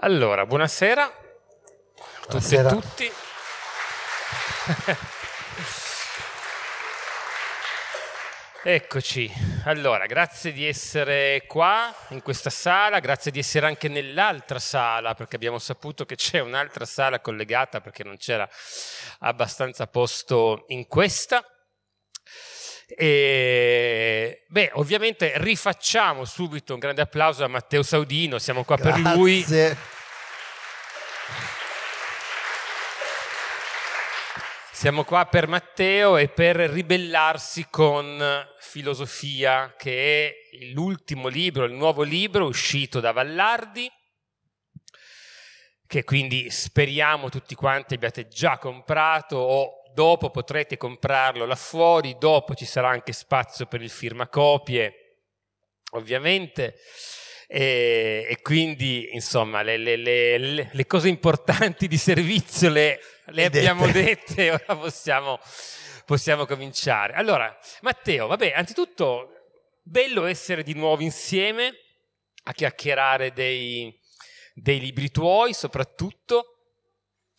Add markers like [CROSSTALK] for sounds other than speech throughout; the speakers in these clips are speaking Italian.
Allora, buonasera a tutti e tutti. [LAUGHS] Eccoci, allora grazie di essere qua in questa sala, grazie di essere anche nell'altra sala perché abbiamo saputo che c'è un'altra sala collegata perché non c'era abbastanza posto in questa. E, beh, ovviamente rifacciamo subito un grande applauso a Matteo Saudino, siamo qua Grazie. per lui. Grazie. Siamo qua per Matteo e per ribellarsi con Filosofia, che è l'ultimo libro, il nuovo libro uscito da Vallardi, che quindi speriamo tutti quanti abbiate già comprato o dopo potrete comprarlo là fuori, dopo ci sarà anche spazio per il firmacopie, ovviamente. E, e quindi, insomma, le, le, le, le, cose importanti di servizio le, abbiamo dette. dette, [LAUGHS] ora possiamo, possiamo cominciare. Allora, Matteo, vabbè, anzitutto, bello essere di nuovo insieme a chiacchierare dei, dei libri tuoi, soprattutto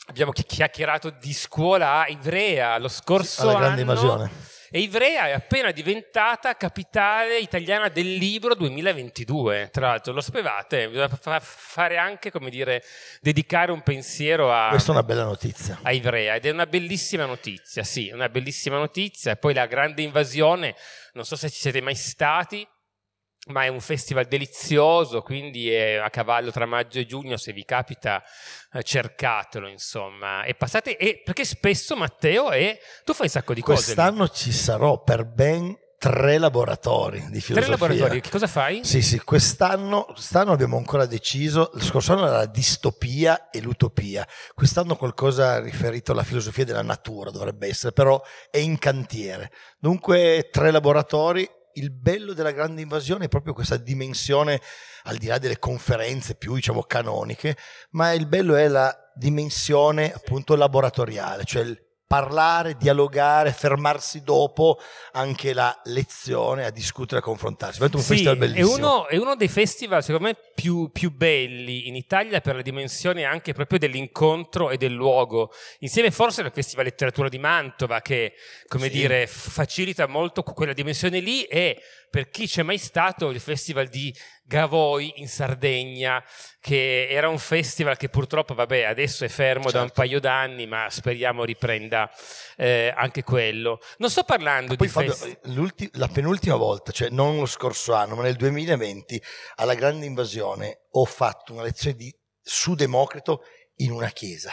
abbiamo chiacchierato di scuola a Ivrea lo scorso Alla grande anno. Evasione. E Ivrea è appena diventata capitale italiana del libro 2022. Tra l'altro, lo sapevate, bisogna fare anche, come dire, dedicare un pensiero a. Questa è una bella notizia. A Ivrea, ed è una bellissima notizia, sì, una bellissima notizia. E poi la grande invasione, non so se ci siete mai stati, ma è un festival delizioso, quindi è a cavallo tra maggio e giugno, se vi capita eh, cercatelo, insomma. E passate, e, perché spesso Matteo è, tu fai un sacco di Quest'anno cose. Quest'anno ci sarò per ben tre laboratori di filosofia. Tre laboratori, che cosa fai? Sì, sì, quest'anno, quest'anno abbiamo ancora deciso, lo scorso anno era la distopia e l'utopia, quest'anno qualcosa riferito alla filosofia della natura dovrebbe essere, però è in cantiere. Dunque tre laboratori, il bello della grande invasione è proprio questa dimensione, al di là delle conferenze più diciamo canoniche, ma il bello è la dimensione appunto laboratoriale, cioè il parlare, dialogare, fermarsi dopo anche la lezione, a discutere, a confrontarsi. È un sì, festival bellissimo. È uno, è uno, dei festival, secondo me, più, più, belli in Italia per la dimensione anche proprio dell'incontro e del luogo. Insieme forse al Festival Letteratura di Mantova, che, come sì. dire, facilita molto quella dimensione lì e per chi c'è mai stato il Festival di Gavoi in Sardegna, che era un festival che purtroppo, vabbè, adesso è fermo certo. da un certo. paio d'anni, ma speriamo riprenda eh, anche quello. Non sto parlando poi, di... Fabio, fest- la penultima volta, cioè non lo scorso anno, ma nel 2020, alla grande invasione, ho fatto una lezione di, su Democrito in una chiesa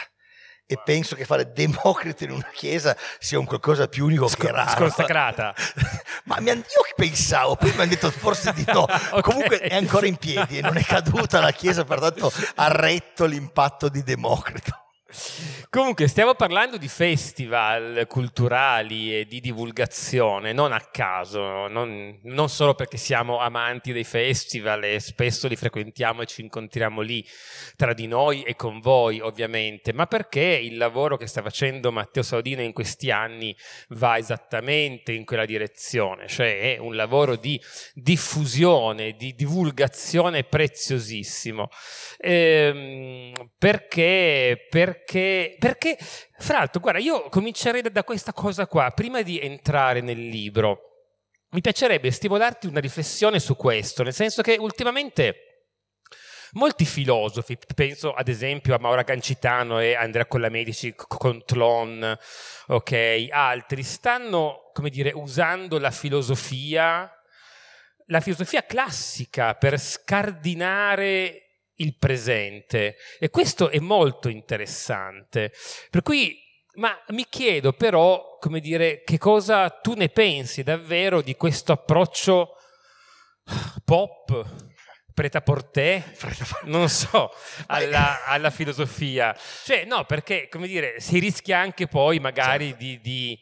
e wow. penso che fare Democrito in una chiesa sia un qualcosa più unico Sc- che raro. Sconsacrata. [LAUGHS] Ma io pensavo, poi mi hanno detto forse di no. [LAUGHS] okay. Comunque è ancora in piedi e non è caduta la Chiesa, pertanto ha retto l'impatto di Democrito. Comunque, stiamo parlando di festival culturali e di divulgazione, non a caso, non, non solo perché siamo amanti dei festival e spesso li frequentiamo e ci incontriamo lì tra di noi e con voi, ovviamente, ma perché il lavoro che sta facendo Matteo Saudino in questi anni va esattamente in quella direzione, cioè è un lavoro di diffusione, di divulgazione preziosissimo. Ehm, perché, perché, perché perché, fra l'altro, guarda, io comincerei da questa cosa qua, prima di entrare nel libro. Mi piacerebbe stimolarti una riflessione su questo, nel senso che ultimamente... Molti filosofi, penso ad esempio a Maura Gancitano e Andrea Collamedici con Tlon, ok, altri, stanno, come dire, usando la filosofia, la filosofia classica per scardinare il presente. E questo è molto interessante. Per cui, ma mi chiedo però, come dire, che cosa tu ne pensi davvero di questo approccio pop, preta portè, non so, [LAUGHS] alla, alla, filosofia. Cioè, no, perché, come dire, si rischia anche poi magari certo. di, di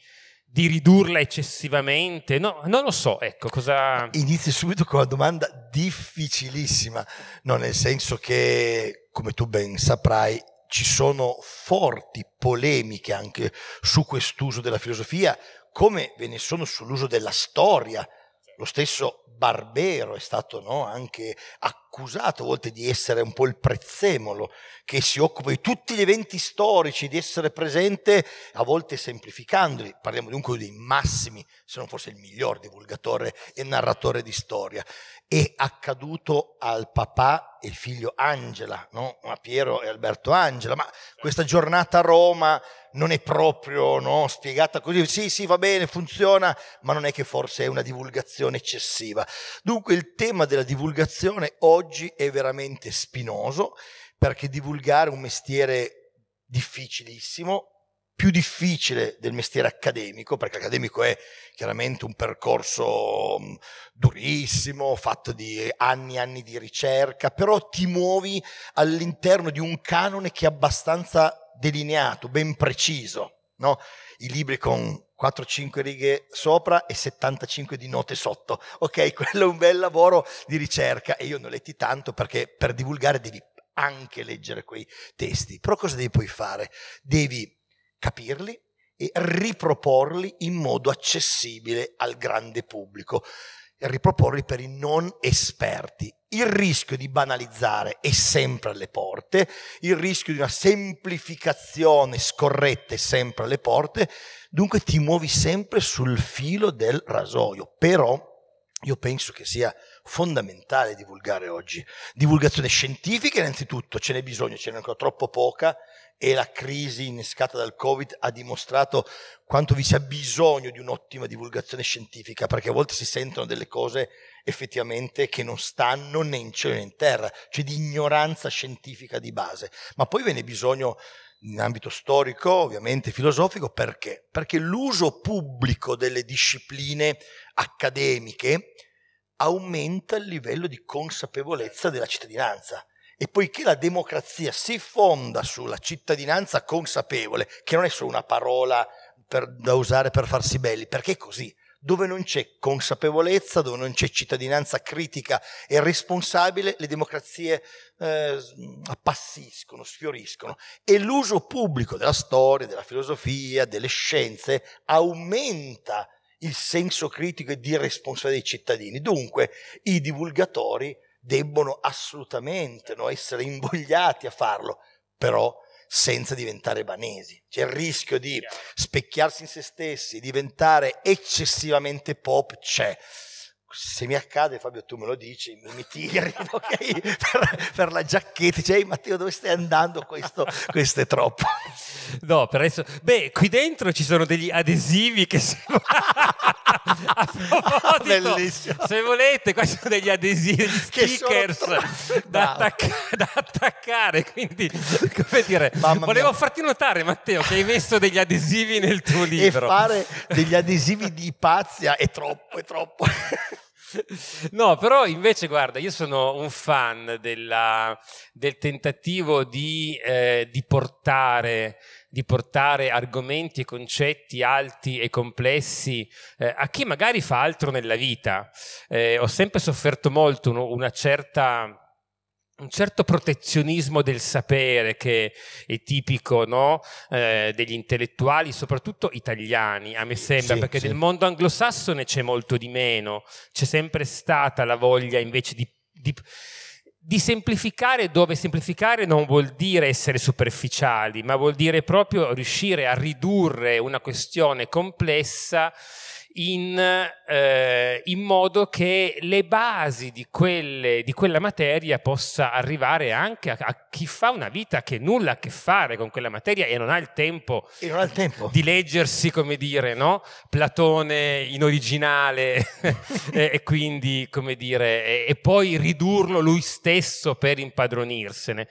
di ridurla eccessivamente? No, non lo so, ecco, cosa... Inizio subito con una domanda difficilissima, no, nel senso che, come tu ben saprai, ci sono forti polemiche anche su quest'uso della filosofia, come ve ne sono sull'uso della storia. Lo stesso Barbero è stato no, anche accusato accusato a volte di essere un po' il prezzemolo che si occupa di tutti gli eventi storici, di essere presente, a volte semplificandoli. Parliamo dunque dei massimi, se non forse il miglior divulgatore e narratore di storia. È accaduto al papà e il figlio Angela, no? a Piero e Alberto Angela, ma questa giornata a Roma non è proprio no? spiegata così, sì sì va bene, funziona, ma non è che forse è una divulgazione eccessiva. Dunque il tema della divulgazione oggi oggi è veramente spinoso perché divulgare un mestiere difficilissimo, più difficile del mestiere accademico, perché l'accademico è chiaramente un percorso mm, durissimo, fatto di anni e anni di ricerca, però ti muovi all'interno di un canone che è abbastanza delineato, ben preciso. No? I libri con 4-5 righe sopra e 75 di note sotto. Ok, [LAUGHS] quello è un bel lavoro di ricerca e io ne ho letti tanto perché per divulgare devi anche leggere quei testi. Però cosa devi poi fare? Devi capirli e riproporli in modo accessibile al grande pubblico e riproporli per i non esperti. Il rischio di banalizzare è sempre alle porte, il rischio di una semplificazione scorretta è sempre alle porte, dunque ti muovi sempre sul filo del rasoio, però io penso che sia fondamentale divulgare oggi. Divulgazione scientifica innanzitutto, ce n'è bisogno, ce n'è ancora troppo poca e la crisi innescata dal Covid ha dimostrato quanto vi sia bisogno di un'ottima divulgazione scientifica, perché a volte si sentono delle cose effettivamente che non stanno né in cielo né in terra, cioè di ignoranza scientifica di base. Ma poi ve ne bisogno in ambito storico, ovviamente filosofico, perché? Perché l'uso pubblico delle discipline accademiche aumenta il livello di consapevolezza della cittadinanza. E poiché la democrazia si fonda sulla cittadinanza consapevole, che non è solo una parola per, da usare per farsi belli, perché è così, dove non c'è consapevolezza, dove non c'è cittadinanza critica e responsabile, le democrazie eh, appassiscono, sfioriscono e l'uso pubblico della storia, della filosofia, delle scienze aumenta il senso critico e di responsabilità dei cittadini. Dunque i divulgatori debbono assolutamente no, essere invogliati a farlo, però senza diventare banesi. C'è il rischio di specchiarsi in se stessi, diventare eccessivamente pop, c'è se mi accade, Fabio, tu me lo dici, mi, mi tiri [LAUGHS] okay? per, per, la giacchetta, cioè, Matteo, dove stai andando? Questo, questo è troppo. [LAUGHS] No, per adesso, beh, qui dentro ci sono degli adesivi che si. [LAUGHS] A Bellissimo. se volete, qua sono degli adesivi, degli stickers da, attacca- da, attaccare. Quindi, come dire, Mamma volevo mia. farti notare, Matteo, che hai messo degli adesivi nel tuo libro. E fare degli adesivi di Ipazia è troppo, è troppo. [LAUGHS] No, però invece, guarda, io sono un fan della, del tentativo di, eh, di, portare, di, portare, argomenti e concetti alti e complessi eh, a chi magari fa altro nella vita. Eh, ho sempre sofferto molto una certa un certo protezionismo del sapere che è tipico no? eh, degli intellettuali, soprattutto italiani, a me sembra, sì, perché sì. nel mondo anglosassone c'è molto di meno, c'è sempre stata la voglia invece di, di, di semplificare dove semplificare non vuol dire essere superficiali, ma vuol dire proprio riuscire a ridurre una questione complessa in, eh, in modo che le basi di, quelle, di, quella materia possa arrivare anche a, a, chi fa una vita che nulla a che fare con quella materia e non ha il tempo, ha il tempo. di leggersi, come dire, no? Platone in originale [LAUGHS] e, e, quindi, come dire, e, e poi ridurlo lui stesso per impadronirsene.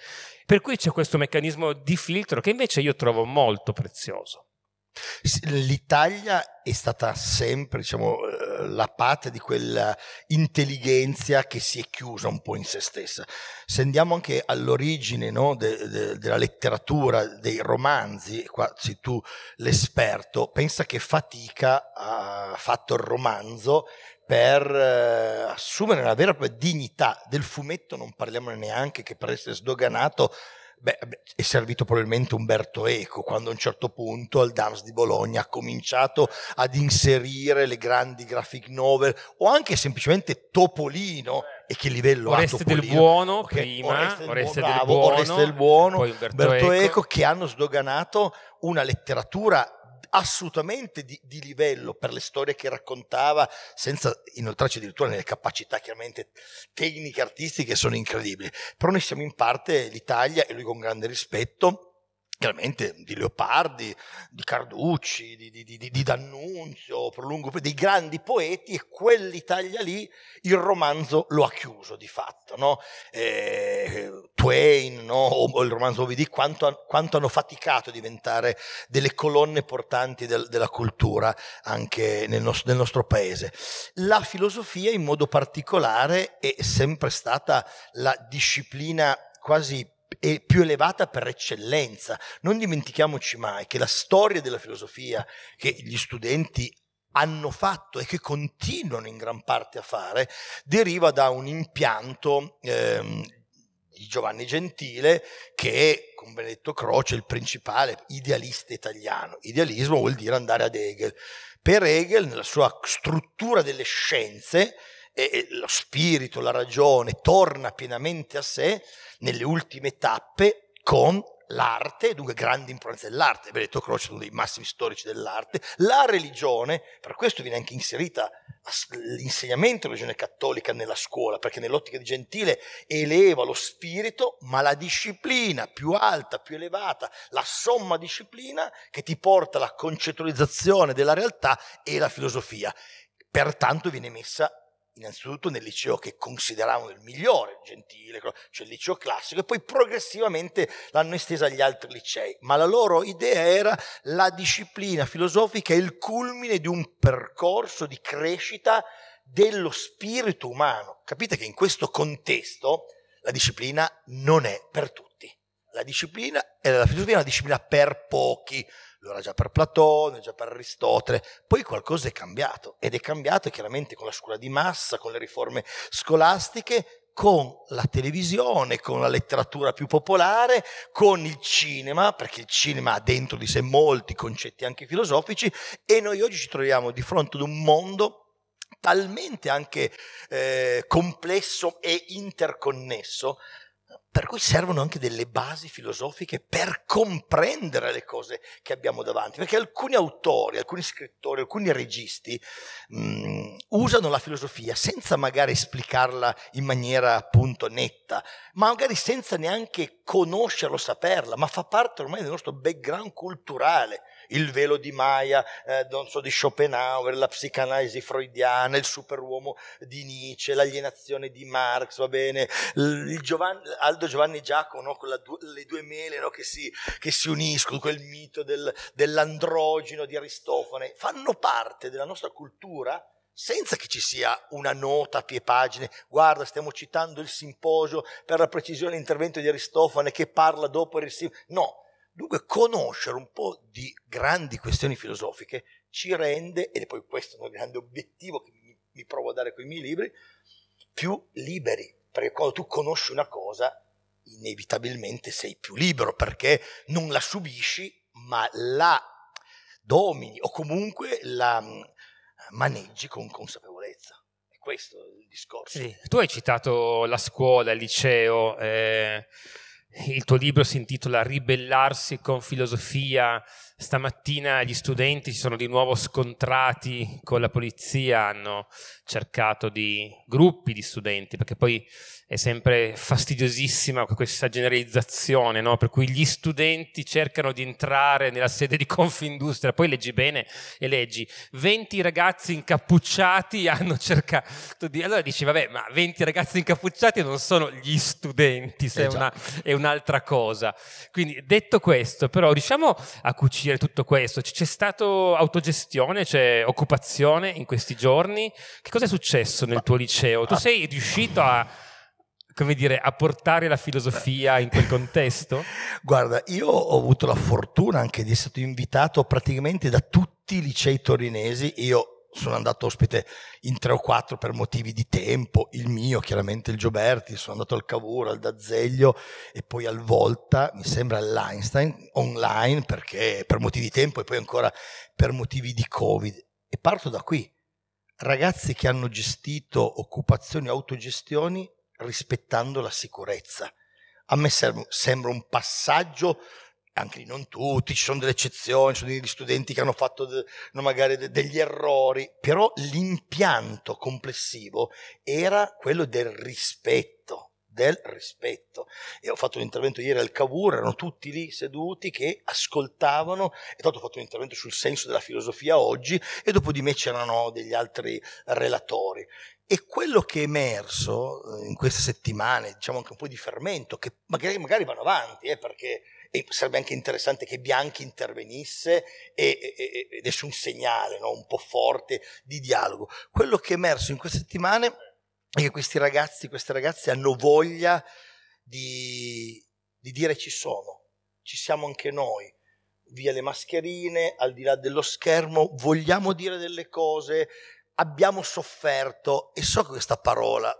Per cui c'è questo meccanismo di filtro che invece io trovo molto prezioso. L'Italia è stata sempre diciamo, eh, la parte di quella intelligenza che si è chiusa un po' in se stessa. Se andiamo anche all'origine no, de, de, della letteratura, dei romanzi, qua sei tu l'esperto, pensa che fatica ha fatto il romanzo per eh, assumere una vera dignità del fumetto, non parliamo neanche che per essere sdoganato Beh, è servito probabilmente Umberto Eco quando a un certo punto al Dams di Bologna ha cominciato ad inserire le grandi graphic novel o anche semplicemente Topolino certo. e che livello Oreste ha Topolino del Buono okay, prima Oreste, Oreste, del, Buono, Oreste del Buono Umberto, Umberto Eco. Eco che hanno sdoganato una letteratura assolutamente di, di, livello per le storie che raccontava, senza inoltrarci addirittura nelle capacità chiaramente tecniche, artistiche, sono incredibili. Però noi siamo in parte l'Italia, e lui con grande rispetto, chiaramente di Leopardi, di Carducci, di, di, di, di D'Annunzio, Prolungo, dei grandi poeti e quell'Italia lì il romanzo lo ha chiuso di fatto, no? eh, Twain, no? o il romanzo Ovidi, quanto, quanto, hanno faticato a diventare delle colonne portanti del, della cultura anche nel, nos, nel nostro paese. La filosofia in modo particolare è sempre stata la disciplina quasi e più elevata per eccellenza. Non dimentichiamoci mai che la storia della filosofia che gli studenti hanno fatto e che continuano in gran parte a fare deriva da un impianto ehm, di Giovanni Gentile che è con Benedetto Croce il principale idealista italiano. Idealismo vuol dire andare ad Hegel. Per Hegel, nella sua struttura delle scienze, eh, lo spirito, la ragione torna pienamente a sé nelle ultime tappe con l'arte, dunque grande importanza dell'arte, Benedetto Croce è uno dei massimi storici dell'arte, la religione, per questo viene anche inserita l'insegnamento della religione cattolica nella scuola, perché nell'ottica di Gentile eleva lo spirito, ma la disciplina più alta, più elevata, la somma disciplina che ti porta alla concettualizzazione della realtà e la filosofia. Pertanto viene messa innanzitutto nel liceo che consideravano il migliore, gentile, cioè il liceo classico, e poi progressivamente l'hanno estesa agli altri licei. Ma la loro idea era la disciplina filosofica è il culmine di un percorso di crescita dello spirito umano. Capite che in questo contesto la disciplina non è per tutti. La disciplina e eh, la filosofia è una disciplina per pochi, lo era già per Platone, già per Aristotele, poi qualcosa è cambiato ed è cambiato chiaramente con la scuola di massa, con le riforme scolastiche, con la televisione, con la letteratura più popolare, con il cinema, perché il cinema ha dentro di sé molti concetti anche filosofici e noi oggi ci troviamo di fronte ad un mondo talmente anche eh, complesso e interconnesso per cui servono anche delle basi filosofiche per comprendere le cose che abbiamo davanti, perché alcuni autori, alcuni scrittori, alcuni registi mh, mm, usano la filosofia senza magari esplicarla in maniera appunto netta, ma magari senza neanche conoscerla o saperla, ma fa parte ormai del nostro background culturale il velo di Maya, eh, so, di Schopenhauer, la psicanalisi freudiana, il superuomo di Nietzsche, l'alienazione di Marx, va bene, Giovanni, Aldo Giovanni Giacomo, no? con du- le due mele no? che, si, che, si, uniscono, quel mito del, dell'androgeno di Aristofane, fanno parte della nostra cultura senza che ci sia una nota a pie pagine, guarda, stiamo citando il simposio per la precisione intervento di Aristofane che parla dopo il simposio. No, Dunque conoscere un po' di grandi questioni filosofiche ci rende, ed è poi questo è un grande obiettivo che mi, mi provo a dare con i miei libri, più liberi, perché quando tu conosci una cosa inevitabilmente sei più libero perché non la subisci ma la domini o comunque la mm, maneggi con consapevolezza. È questo il discorso. Sì. Tu hai citato la scuola, il liceo. Eh il tuo libro si intitola Ribellarsi con filosofia. Stamattina gli studenti si sono di nuovo scontrati con la polizia, hanno cercato di gruppi di studenti, perché poi è sempre fastidiosissima questa generalizzazione, no? per cui gli studenti cercano di entrare nella sede di Confindustria, poi leggi bene e leggi 20 ragazzi incappucciati hanno cercato di... Allora dici, vabbè, ma 20 ragazzi incappucciati non sono gli studenti, se eh è, una, è, un'altra cosa. Quindi detto questo, però riusciamo a cucire tutto questo. C'è stato autogestione, c'è occupazione in questi giorni. Che cosa è successo nel tuo liceo? Tu ah. sei riuscito a, come dire, a portare la filosofia in quel contesto? [LAUGHS] Guarda, io ho avuto la fortuna anche di essere invitato praticamente da tutti i licei torinesi. Io sono andato ospite in tre o quattro per motivi di tempo, il mio, chiaramente il Gioberti, sono andato al Cavour, al D'Azeglio e poi al Volta, mi sembra all'Einstein, online perché per motivi di tempo e poi ancora per motivi di Covid. E parto da qui ragazzi che hanno gestito occupazioni o autogestioni rispettando la sicurezza. A me sembra un passaggio, anche lì non tutti, ci sono delle eccezioni, ci sono degli studenti che hanno fatto de, magari de, degli errori, però l'impianto complessivo era quello del rispetto del rispetto. E ho fatto un intervento ieri al Cavour, erano tutti lì seduti che ascoltavano, e tanto ho fatto un intervento sul senso della filosofia oggi, e dopo di me c'erano degli altri relatori. E quello che è emerso eh, in queste settimane, diciamo anche un po' di fermento, che magari, magari vanno avanti, eh, perché e sarebbe anche interessante che Bianchi intervenisse e, e, ed esce un segnale no, un po' forte di dialogo. Quello che è emerso in queste settimane e che questi ragazzi, queste ragazze hanno voglia di, di dire ci sono, ci siamo anche noi, via le mascherine, al di là dello schermo, vogliamo dire delle cose, abbiamo sofferto e so che questa parola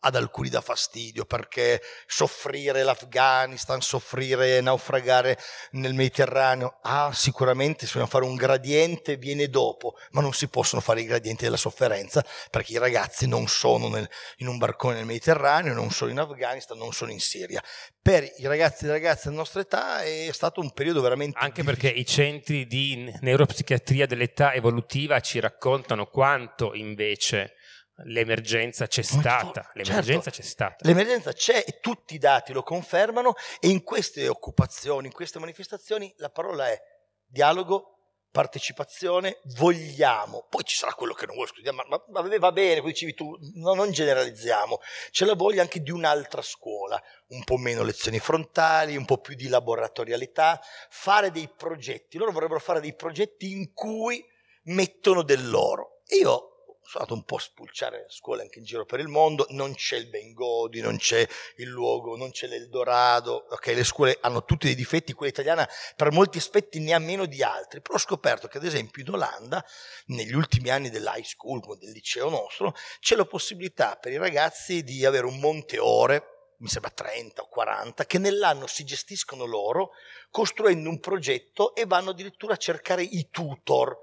ad alcuni dà fastidio perché soffrire l'Afghanistan, soffrire naufragare nel Mediterraneo, ah sicuramente se vogliamo fare un gradiente viene dopo, ma non si possono fare i gradienti della sofferenza perché i ragazzi non sono nel, in un barcone nel Mediterraneo, non sono in Afghanistan, non sono in Siria. Per i ragazzi e le ragazze della nostra età è stato un periodo veramente... Anche difficile. perché i centri di neuropsichiatria dell'età evolutiva ci raccontano quanto invece L'emergenza c'è stata, certo. l'emergenza c'è stata. L'emergenza c'è e tutti i dati lo confermano e in queste occupazioni, in queste manifestazioni la parola è dialogo, partecipazione, vogliamo. Poi ci sarà quello che non vuole studiare, ma, ma, ma va bene, poi dicevi tu, no, non generalizziamo. C'è la voglia anche di un'altra scuola, un po' meno lezioni frontali, un po' più di laboratorialità, fare dei progetti. Loro vorrebbero fare dei progetti in cui mettono dell'oro. loro. Io sono andato un po' a spulciare la scuola anche in giro per il mondo, non c'è il Bengodi, non c'è il luogo, non c'è l'Eldorado, ok, le scuole hanno tutti dei difetti, quella italiana per molti aspetti ne ha meno di altri, però ho scoperto che ad esempio in Olanda, negli ultimi anni dell'high school, del liceo nostro, c'è la possibilità per i ragazzi di avere un monte ore, mi sembra 30 o 40, che nell'anno si gestiscono loro costruendo un progetto e vanno addirittura a cercare i tutor.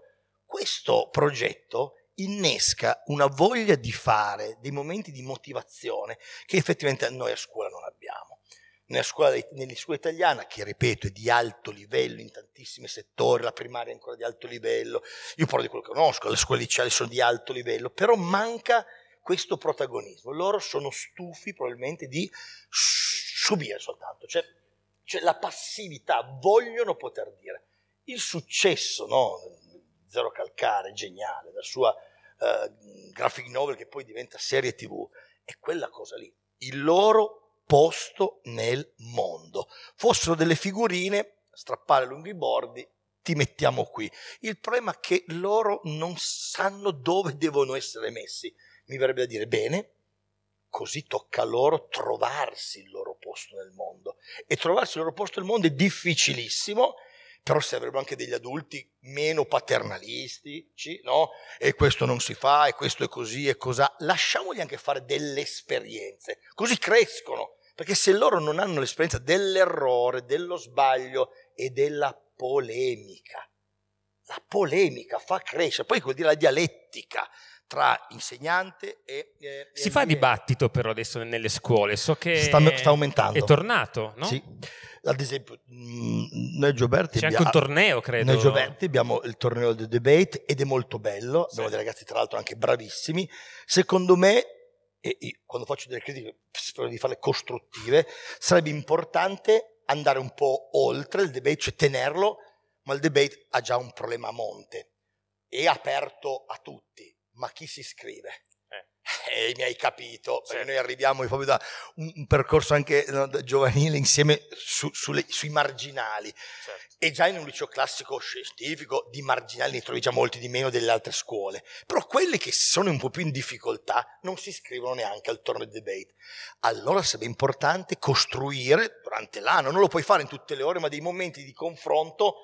Questo progetto innesca una voglia di fare, dei momenti di motivazione che effettivamente noi a scuola non abbiamo. Nella scuola, nella scuola italiana, che ripeto è di alto livello in tantissimi settori, la primaria è ancora di alto livello, io parlo di quello che conosco, le scuole liceali sono di alto livello, però manca questo protagonismo. Loro sono stufi probabilmente di subire soltanto, cioè, cioè la passività, vogliono poter dire. Il successo, no? Zero Calcare, geniale, la sua eh, graphic novel che poi diventa serie tv, è quella cosa lì, il loro posto nel mondo. Fossero delle figurine, strappare lungo i bordi, ti mettiamo qui. Il problema è che loro non sanno dove devono essere messi. Mi verrebbe da dire, bene, così tocca a loro trovarsi il loro posto nel mondo. E trovarsi il loro posto nel mondo è difficilissimo però servirebbero anche degli adulti meno paternalistici, no? E questo non si fa, e questo è così, e cos'ha. Lasciamoli anche fare delle esperienze, così crescono, perché se loro non hanno l'esperienza dell'errore, dello sbaglio e della polemica, la polemica fa crescere, poi vuol dire la dialettica, tra insegnante e... e eh, si e fa dibattito però adesso nelle scuole, so che... Sta, sta aumentando. È tornato, no? Sì ad esempio, mm, noi Gioberti. C'è abbiamo, un torneo, credo. Noi Gioberti abbiamo il torneo del debate ed è molto bello. Sì. Abbiamo dei ragazzi, tra l'altro, anche bravissimi. Secondo me, e, e quando faccio delle critiche, spero di farle costruttive, sarebbe importante andare un po' oltre il debate, cioè tenerlo, ma il debate ha già un problema a monte. È aperto a tutti, ma chi si iscrive? e eh, mi hai capito, perché noi arriviamo proprio da un, un percorso anche no, giovanile insieme su, sulle, sui marginali. Certo. E già in un liceo classico scientifico di marginali ne trovi già molti di meno delle altre scuole. Però quelli che sono un po' più in difficoltà non si iscrivono neanche al torneo del debate. Allora sarebbe importante costruire durante l'anno, non lo puoi fare in tutte le ore, ma dei momenti di confronto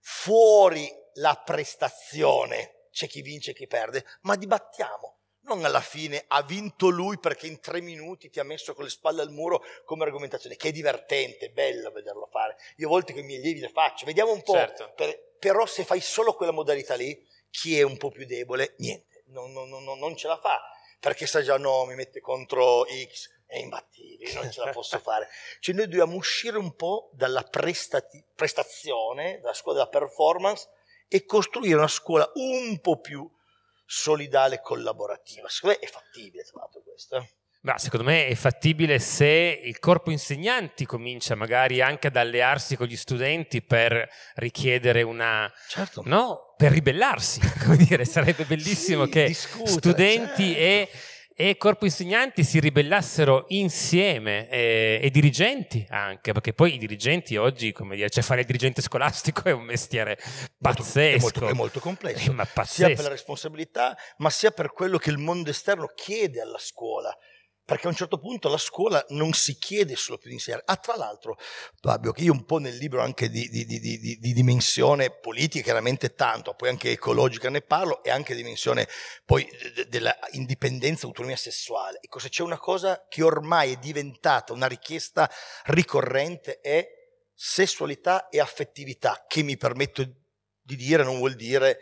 fuori la prestazione. C'è chi vince e chi perde, ma dibattiamo non alla fine ha vinto lui perché in tre minuti ti ha messo con le spalle al muro come argomentazione, che è divertente, è bello vederlo fare. Io a volte con i miei allievi le faccio, vediamo un po', certo. per, però se fai solo quella modalità lì, chi è un po' più debole, niente, non, non, non, non ce la fa, perché sa già no, mi mette contro X, è imbattibile, non ce la posso fare. [LAUGHS] Cioè noi dobbiamo uscire un po' dalla prestati, prestazione, dalla scuola della performance e costruire una scuola un po' più solidale e collaborativa. Secondo me è fattibile, tra questo. Eh. Ma secondo me è fattibile se il corpo insegnanti comincia magari anche ad allearsi con gli studenti per richiedere una... Certo. No, per ribellarsi, [LAUGHS] come dire, sarebbe bellissimo sì, che discutere, studenti certo. e e corpo insegnanti si ribellassero insieme e, e, dirigenti anche, perché poi i dirigenti oggi, come dire, cioè fare il dirigente scolastico [LAUGHS] è un mestiere pazzesco. Molto, è, molto, è molto, complesso, eh, [LAUGHS] sia per la responsabilità, ma sia per quello che il mondo esterno chiede alla scuola perché a un certo punto la scuola non si chiede solo più di insegnare. Ah, tra l'altro, Fabio, che io un po' nel libro anche di, di, di, di, dimensione politica, chiaramente tanto, poi anche ecologica ne parlo, e anche dimensione poi della indipendenza, autonomia sessuale. Ecco, se c'è una cosa che ormai è diventata una richiesta ricorrente è sessualità e affettività, che mi permetto di dire non vuol dire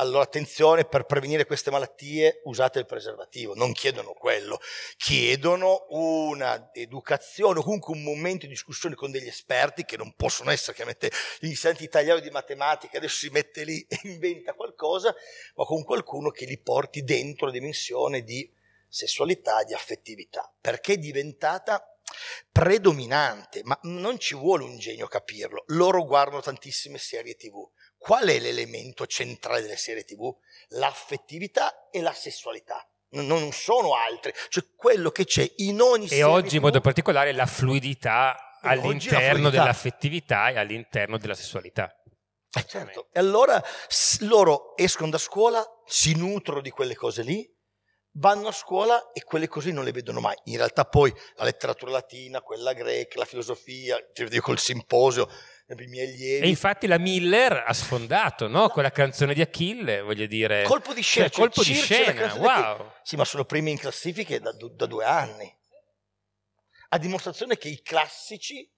allora attenzione, per prevenire queste malattie usate il preservativo, non chiedono quello, chiedono un'educazione, comunque un momento di discussione con degli esperti che non possono essere chiaramente gli l'insegnante italiani di matematica, adesso si mette lì e inventa qualcosa, ma con qualcuno che li porti dentro la dimensione di sessualità, di affettività, perché è diventata predominante, ma non ci vuole un genio a capirlo. Loro guardano tantissime serie tv, Qual è l'elemento centrale delle serie tv? L'affettività e la sessualità. Non sono altri, cioè quello che c'è in ogni e serie. E oggi TV, in modo particolare la fluidità all'interno la dell'affettività e all'interno della sessualità. Eh certo. E allora loro escono da scuola, si nutrono di quelle cose lì, vanno a scuola e quelle così non le vedono mai. In realtà poi la letteratura latina, quella greca, la filosofia, cioè col simposio, nei primi allievi. E infatti la Miller ha sfondato, no? Quella canzone di Achille, voglio dire. Colpo di scena. Cioè, cioè colpo cioè, di scena, wow. Che, sì, ma sono primi in classifiche da, da due anni. A dimostrazione che i classici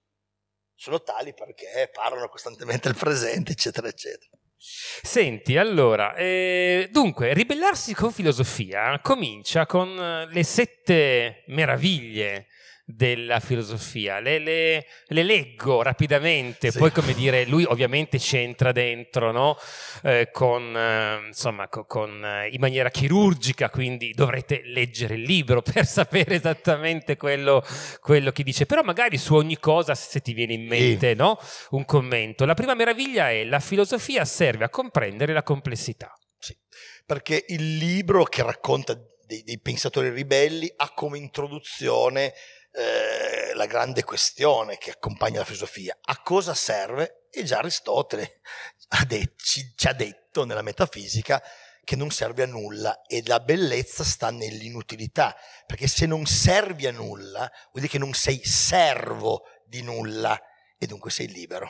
sono tali perché parlano costantemente il presente, eccetera, eccetera. Senti, allora, eh, dunque, ribellarsi con filosofia comincia con eh, le sette meraviglie della filosofia. Le, le, le leggo rapidamente, sì. poi come dire, lui ovviamente c'entra dentro, no? eh, con, eh, insomma, con, eh, in maniera chirurgica, quindi dovrete leggere il libro [LAUGHS] per sapere esattamente quello, quello che dice. Però magari su ogni cosa, se ti viene in mente, sì. no? un commento. La prima meraviglia è la filosofia serve a comprendere la complessità. Sì. perché il libro che racconta dei, dei pensatori ribelli ha come introduzione eh, la grande questione che accompagna la filosofia, a cosa serve? E già Aristotele [LAUGHS] ha de- ci, ci ha detto nella metafisica che non serve a nulla e la bellezza sta nell'inutilità, perché se non servi a nulla vuol dire che non sei servo di nulla e dunque sei libero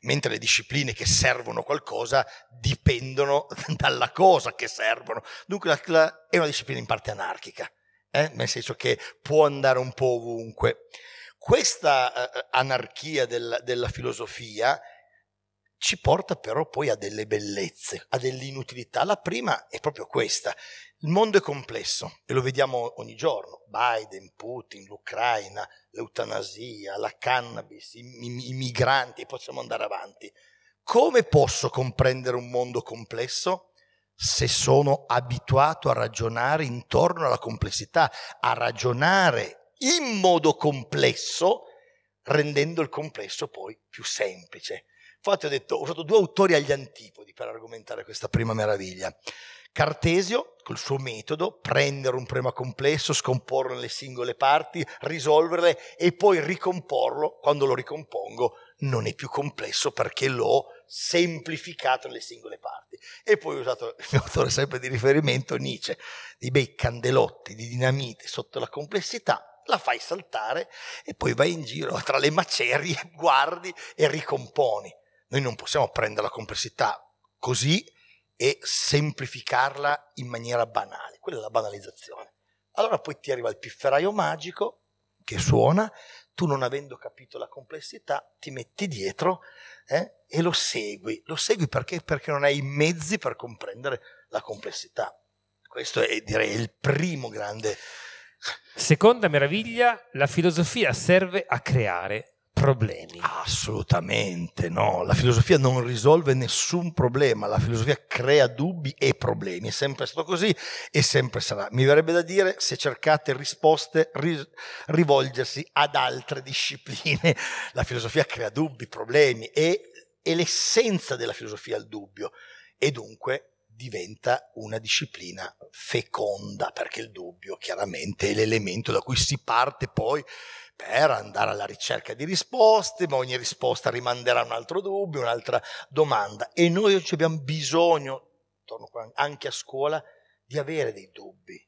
mentre le discipline che servono a qualcosa dipendono [LAUGHS] dalla cosa che servono. Dunque la, la, è una disciplina in parte anarchica eh? nel senso che può andare un po' ovunque. Questa eh, anarchia del, della filosofia ci porta però poi a delle bellezze, a dell'inutilità. La prima è proprio questa. Il mondo è complesso e lo vediamo ogni giorno. Biden, Putin, l'Ucraina, l'eutanasia, la cannabis, i, i, i migranti, possiamo andare avanti. Come posso comprendere un mondo complesso? se sono abituato a ragionare intorno alla complessità, a ragionare in modo complesso, rendendo il complesso poi più semplice. Infatti ho, detto, ho usato due autori agli antipodi per argomentare questa prima meraviglia. Cartesio, col suo metodo, prendere un problema complesso, scomporlo nelle singole parti, risolverle e poi ricomporlo, quando lo ricompongo non è più complesso perché l'ho semplificato nelle singole parti. E poi ho usato il mio autore sempre di riferimento, Nietzsche, di bei candelotti, di dinamite sotto la complessità, la fai saltare e poi vai in giro tra le macerie, [LAUGHS] guardi e ricomponi. Noi non possiamo prendere la complessità così e semplificarla in maniera banale, quella è la banalizzazione. Allora poi ti arriva il pifferaio magico che suona tu non avendo capito la complessità ti metti dietro eh, e lo segui. Lo segui perché? Perché non hai i mezzi per comprendere la complessità. Questo è direi il primo grande... Seconda meraviglia, la filosofia serve a creare, problemi. Assolutamente no, la filosofia non risolve nessun problema, la filosofia crea dubbi e problemi, è sempre stato così e sempre sarà. Mi verrebbe da dire, se cercate risposte, ri- rivolgersi ad altre discipline. [LAUGHS] La filosofia crea dubbi, problemi e è l'essenza della filosofia il dubbio e dunque diventa una disciplina feconda perché il dubbio chiaramente è l'elemento da cui si parte poi per andare alla ricerca di risposte, ma ogni risposta rimanderà un altro dubbio, un'altra domanda. E noi oggi abbiamo bisogno, torno anche a scuola, di avere dei dubbi.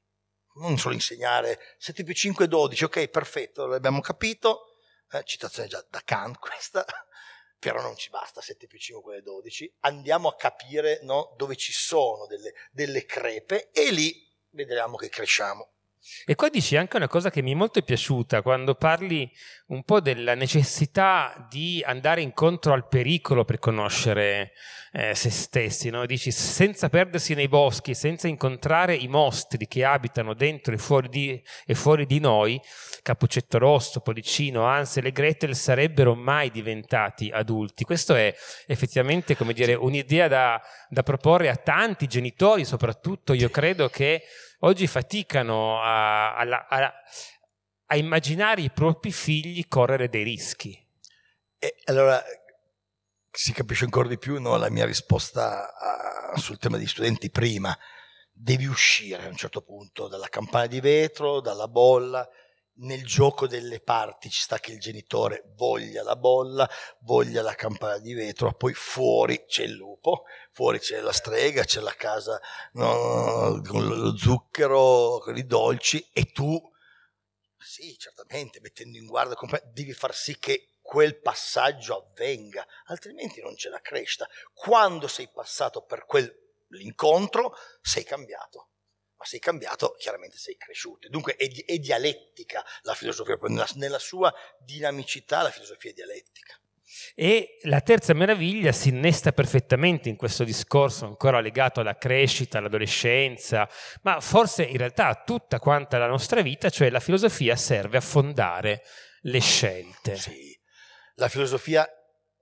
Non solo insegnare 7 più 5 è 12, ok, perfetto, l'abbiamo capito. Eh, citazione già da Kant questa, [LAUGHS] però non ci basta 7 più 5 è 12. Andiamo a capire no, dove ci sono delle, delle crepe e lì vedremo che cresciamo. E qua dici anche una cosa che mi molto è piaciuta quando parli un po' della necessità di andare incontro al pericolo per conoscere eh, se stessi, no? dici senza perdersi nei boschi, senza incontrare i mostri che abitano dentro e fuori di, e fuori di noi, Capuccetto Rosso, Policino, Ansel e Gretel sarebbero mai diventati adulti. Questa è effettivamente come dire, un'idea da, da proporre a tanti genitori, soprattutto io credo che oggi faticano a, a, a, a immaginare i propri figli correre dei rischi. E allora si capisce ancora di più no, la mia risposta a, sul tema degli studenti prima. Devi uscire a un certo punto dalla campana di vetro, dalla bolla, nel gioco delle parti ci sta che il genitore voglia la bolla, voglia la campana di vetro, poi fuori c'è il lupo, fuori c'è la strega, c'è la casa no, con lo zucchero, con i dolci e tu, sì, certamente, mettendo in guardia, devi far sì che quel passaggio avvenga, altrimenti non c'è la crescita. Quando sei passato per quell'incontro, sei cambiato ma sei cambiato, chiaramente sei cresciuto. Dunque è, è dialettica la filosofia, nella, nella sua dinamicità la filosofia è dialettica. E la terza meraviglia si innesta perfettamente in questo discorso ancora legato alla crescita, all'adolescenza, ma forse in realtà a tutta quanta la nostra vita, cioè la filosofia serve a fondare le scelte. Sì, la filosofia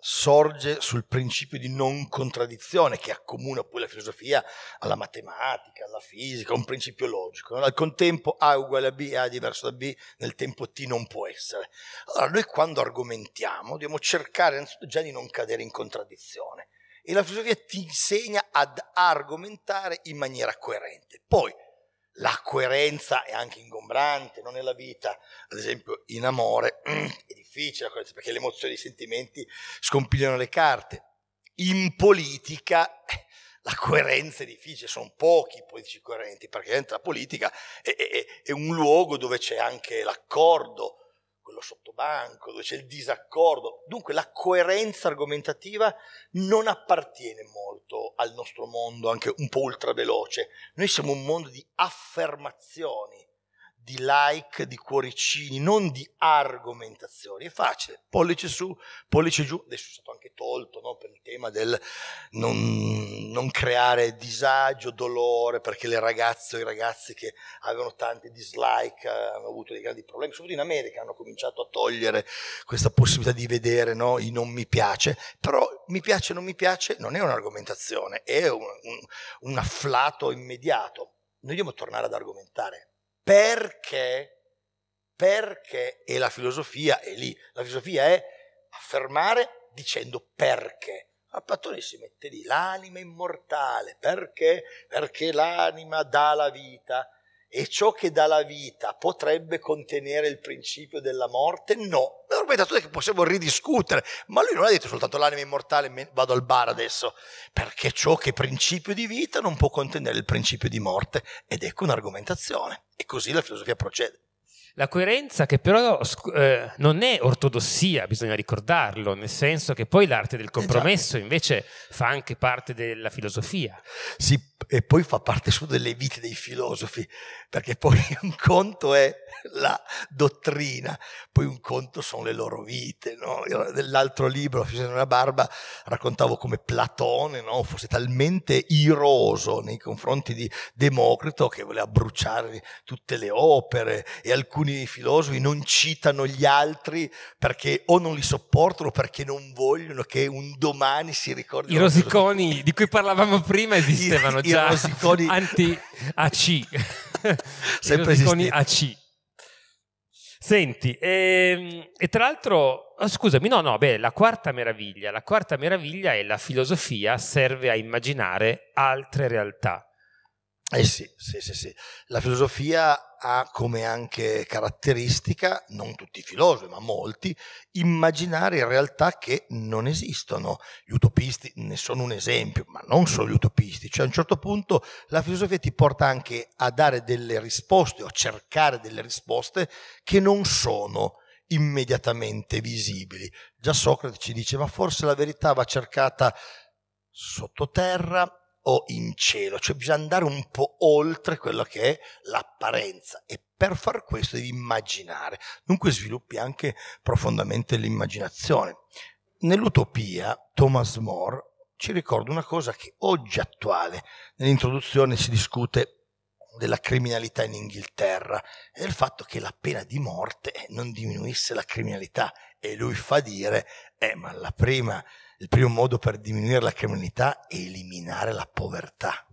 sorge sul principio di non contraddizione che accomuna poi la filosofia alla matematica, alla fisica, un principio logico. Al contempo A è uguale a B, A è diverso da B, nel tempo T non può essere. Allora noi quando argomentiamo dobbiamo cercare già di non cadere in contraddizione e la filosofia ti insegna ad argomentare in maniera coerente. Poi la coerenza è anche ingombrante, non è la vita, ad esempio in amore è [CLEARS THROAT] difficile, perché le emozioni e i sentimenti scompigliano le carte. In politica [LAUGHS] la coerenza è difficile, sono pochi i politici coerenti, perché la politica è, è, è un luogo dove c'è anche l'accordo, quello sottobanco, dove c'è il disaccordo. Dunque la coerenza argomentativa non appartiene molto al nostro mondo, anche un po' ultraveloce. Noi siamo un mondo di affermazioni di like, di cuoricini, non di argomentazioni. È facile, pollice su, pollice giù. Adesso è stato anche tolto no, per il tema del non, non, creare disagio, dolore, perché le ragazze o i ragazzi che avevano tanti dislike hanno avuto dei grandi problemi, soprattutto in America hanno cominciato a togliere questa possibilità di vedere no, i non mi piace, però mi piace, non mi piace non è un'argomentazione, è un, un, un afflato immediato. Noi dobbiamo tornare ad argomentare perché? Perché? E la filosofia è lì. La filosofia è affermare dicendo perché. Al Platone si mette lì l'anima immortale, perché? Perché l'anima dà la vita e ciò che dà la vita potrebbe contenere il principio della morte? No. È un'argomentazione che possiamo ridiscutere, ma lui non ha detto soltanto l'anima immortale, vado al bar adesso, perché ciò che è principio di vita non può contenere il principio di morte, ed ecco un'argomentazione. E così la filosofia procede. La coerenza che però eh, non è ortodossia, bisogna ricordarlo, nel senso che poi l'arte del eh compromesso invece fa anche parte della filosofia. Si e poi fa parte solo delle vite dei filosofi, perché poi [LAUGHS] un conto è la dottrina, poi un conto sono le loro vite. No? Nell'altro libro, Fisione di una barba, raccontavo come Platone no? fosse talmente iroso nei confronti di Democrito che voleva bruciare tutte le opere e alcuni filosofi non citano gli altri perché o non li sopportano o perché non vogliono che un domani si ricordi. I rosiconi di cui parlavamo prima [LAUGHS] esistevano. I, Già, rosiconi esatto. anti-AC. [LAUGHS] Sempre rosiconi AC. Senti, e, ehm, e tra l'altro, oh, scusami, no, no, beh, la quarta meraviglia, la quarta meraviglia è la filosofia serve a immaginare altre realtà. Eh sì, sì, sì, sì. La filosofia ha come anche caratteristica, non tutti i filosofi, ma molti, immaginare realtà che non esistono. Gli utopisti ne sono un esempio, ma non solo gli utopisti. Cioè a un certo punto la filosofia ti porta anche a dare delle risposte o a cercare delle risposte che non sono immediatamente visibili. Già Socrate ci dice, ma forse la verità va cercata sottoterra, o in cielo, cioè bisogna andare un po' oltre quello che è l'apparenza e per far questo devi immaginare, dunque sviluppi anche profondamente l'immaginazione. Nell'utopia Thomas More ci ricorda una cosa che oggi è attuale, nell'introduzione si discute della criminalità in Inghilterra e del fatto che la pena di morte eh, non diminuisse la criminalità e lui fa dire, eh ma la prima il primo modo per diminuire la criminalità è eliminare la povertà.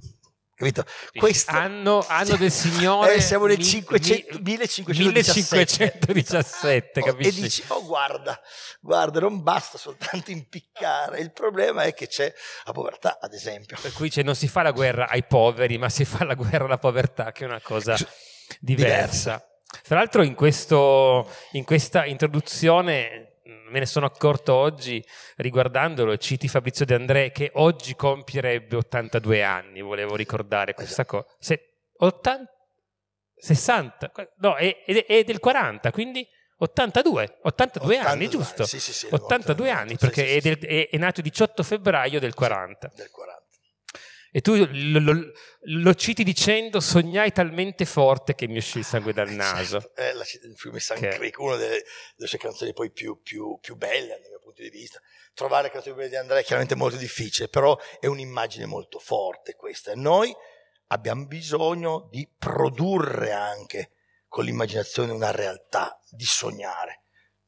Capito? Questo, anno, anno del Signore. [LAUGHS] Eh, siamo nel 500, 1517. 1517, capisci? E dici, oh guarda, guarda, non basta soltanto impiccare, il problema è che c'è la povertà, ad esempio. Per cui cioè, non si fa la guerra ai poveri, ma si fa la guerra alla povertà, che è una cosa diversa. diversa. Tra l'altro in, questo, in questa introduzione Mm, me ne sono accorto oggi riguardandolo, citi Fabrizio De André che oggi compierebbe 82 anni, volevo ricordare questa esatto. cosa. Se, 80, 60, no, è, è, del 40, quindi 82, 82, 82 anni, giusto? Sì, sì, sì, 82 anni, perché è, del, è, nato il 18 febbraio del 40. Del 40. E tu lo, lo, lo, citi dicendo sognai talmente forte che mi uscì il sangue dal eh, naso. Certo, eh, la, il fiume San che... Cric, una delle, delle, sue canzoni poi più, più, più, belle dal mio punto di vista. Trovare canzoni belle di Andrea è chiaramente molto difficile, però è un'immagine molto forte questa. Noi abbiamo bisogno di produrre anche con l'immaginazione una realtà, di sognare.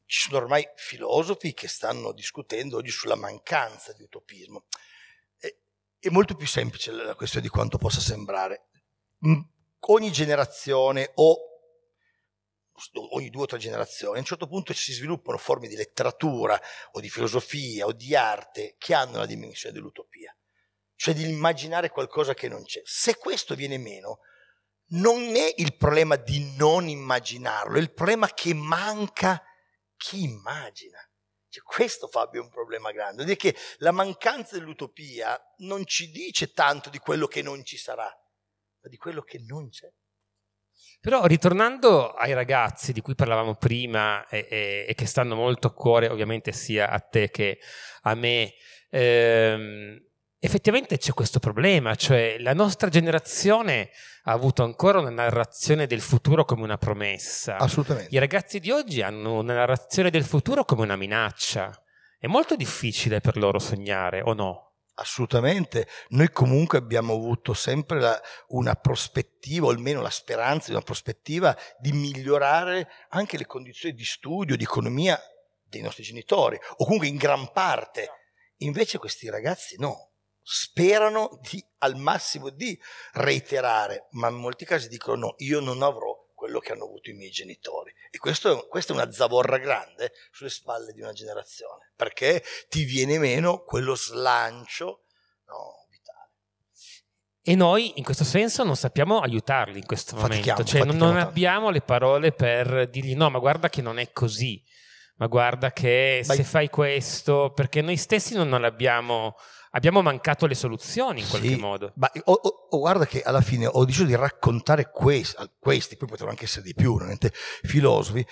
Ci sono ormai filosofi che stanno discutendo oggi sulla mancanza di utopismo. È molto più semplice la questione di quanto possa sembrare. Ogni generazione o ogni due o tre generazioni, a un certo punto si sviluppano forme di letteratura o di filosofia o di arte che hanno la dimensione dell'utopia, cioè di immaginare qualcosa che non c'è. Se questo viene meno, non è il problema di non immaginarlo, è il problema che manca chi immagina. Cioè, questo Fabio è un problema grande, è che la mancanza dell'utopia non ci dice tanto di quello che non ci sarà, ma di quello che non c'è. Però ritornando ai ragazzi di cui parlavamo prima e, e, e che stanno molto a cuore ovviamente sia a te che a me, ehm, effettivamente c'è questo problema, cioè la nostra generazione ha avuto ancora una narrazione del futuro come una promessa. Assolutamente. I ragazzi di oggi hanno una narrazione del futuro come una minaccia. È molto difficile per loro sognare, o no? Assolutamente, noi comunque abbiamo avuto sempre la, una prospettiva, o almeno la speranza di una prospettiva di migliorare anche le condizioni di studio, di economia dei nostri genitori, o comunque in gran parte. Invece questi ragazzi no, sperano di, al massimo di reiterare, ma in molti casi dicono no, io non avrò quello che hanno avuto i miei genitori. E questo, questa è una zavorra grande sulle spalle di una generazione, perché ti viene meno quello slancio no, vitale. E noi in questo senso non sappiamo aiutarli in questo fatichiamo, momento, cioè non, non abbiamo le parole per dirgli no, ma guarda che non è così, ma guarda che Vai. se fai questo, perché noi stessi non, non abbiamo abbiamo mancato le soluzioni in qualche sì, modo. Ma oh, oh, guarda che alla fine ho deciso di raccontare questi, questi poi potrebbero anche essere di più, filosofi,